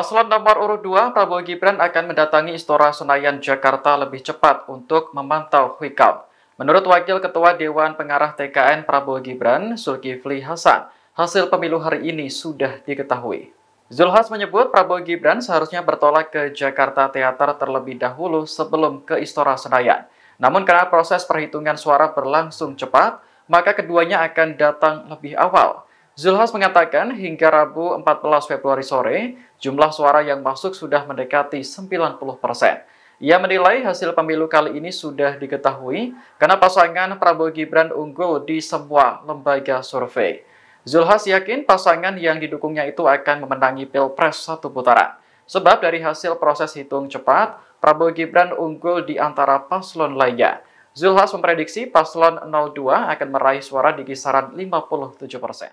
Paslon nomor urut 2 Prabowo Gibran akan mendatangi Istora Senayan Jakarta lebih cepat untuk memantau wicau. Menurut Wakil Ketua Dewan Pengarah TKN Prabowo Gibran, Zulkifli Hasan, hasil pemilu hari ini sudah diketahui. Zulhas menyebut Prabowo Gibran seharusnya bertolak ke Jakarta Teater terlebih dahulu sebelum ke Istora Senayan. Namun karena proses perhitungan suara berlangsung cepat, maka keduanya akan datang lebih awal. Zulhas mengatakan hingga Rabu 14 Februari sore, jumlah suara yang masuk sudah mendekati 90 persen. Ia menilai hasil pemilu kali ini sudah diketahui karena pasangan Prabowo Gibran unggul di semua lembaga survei. Zulhas yakin pasangan yang didukungnya itu akan memenangi Pilpres satu putaran. Sebab dari hasil proses hitung cepat, Prabowo Gibran unggul di antara paslon lainnya. Zulhas memprediksi paslon 02 akan meraih suara di kisaran 57 persen.